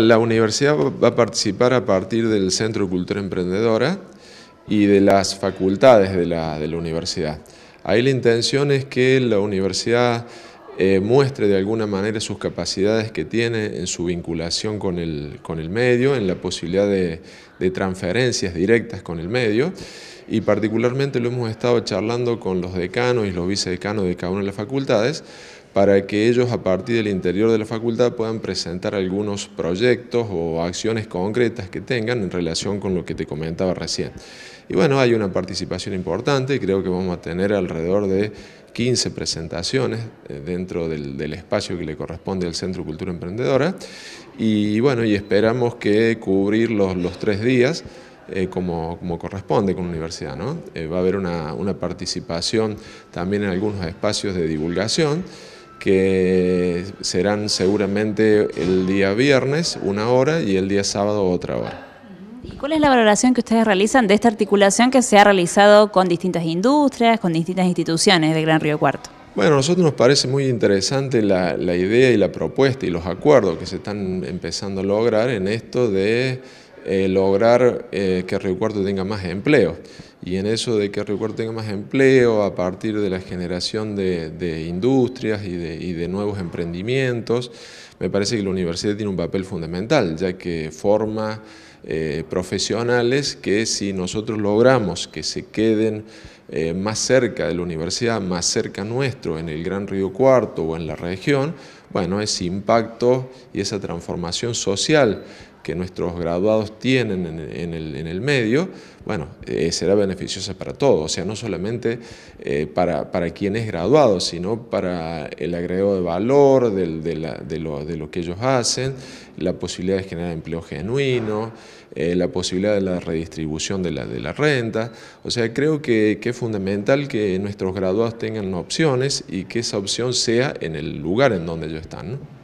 La universidad va a participar a partir del Centro Cultura Emprendedora y de las facultades de la, universidad. Ahí la intención es que la universidad eh, muestre de alguna manera sus capacidades que tiene en su vinculación con el, medio, en la posibilidad de transferencias directas con el medio y particularmente lo hemos estado charlando con los decanos y los vicedecanos de cada una de las facultades para que ellos a partir del interior de la facultad puedan presentar algunos proyectos o acciones concretas que tengan en relación con lo que te comentaba recién. Y bueno, hay una participación importante, creo que vamos a tener alrededor de 15 presentaciones eh, dentro del, espacio que le corresponde al Centro Cultura Emprendedora y bueno, y esperamos que cubrir los, tres días eh, como, corresponde con la universidad. ¿no? Eh, va a haber una participación también en algunos espacios de divulgación que serán seguramente el día viernes una hora y el día sábado otra hora. ¿Y cuál es la valoración que ustedes realizan de esta articulación que se ha realizado con distintas industrias, con distintas instituciones de Gran Río Cuarto? Bueno, a nosotros nos parece muy interesante la, idea y la propuesta y los acuerdos que se están empezando a lograr en esto de eh, lograr eh, que Río Cuarto tenga más empleo y en eso de que Río Cuarto tenga más empleo a partir de la generación de, industrias y de, nuevos emprendimientos, me parece que la universidad tiene un papel fundamental, ya que forma eh, profesionales que si nosotros logramos que se queden eh, más cerca de la universidad, más cerca nuestro, en el Gran Río Cuarto o en la región, bueno, ese impacto y esa transformación social que nuestros graduados tienen en, el, medio, bueno, eh, será beneficiosa para todos, o sea, no solamente eh, para, quienes graduados, sino para el agregado de valor de, lo, que ellos hacen, la posibilidad de generar empleo genuino, eh, la posibilidad de la redistribución de la, de la renta, o sea, creo que, es fundamental que nuestros graduados tengan opciones y que esa opción sea en el lugar en donde ellos están.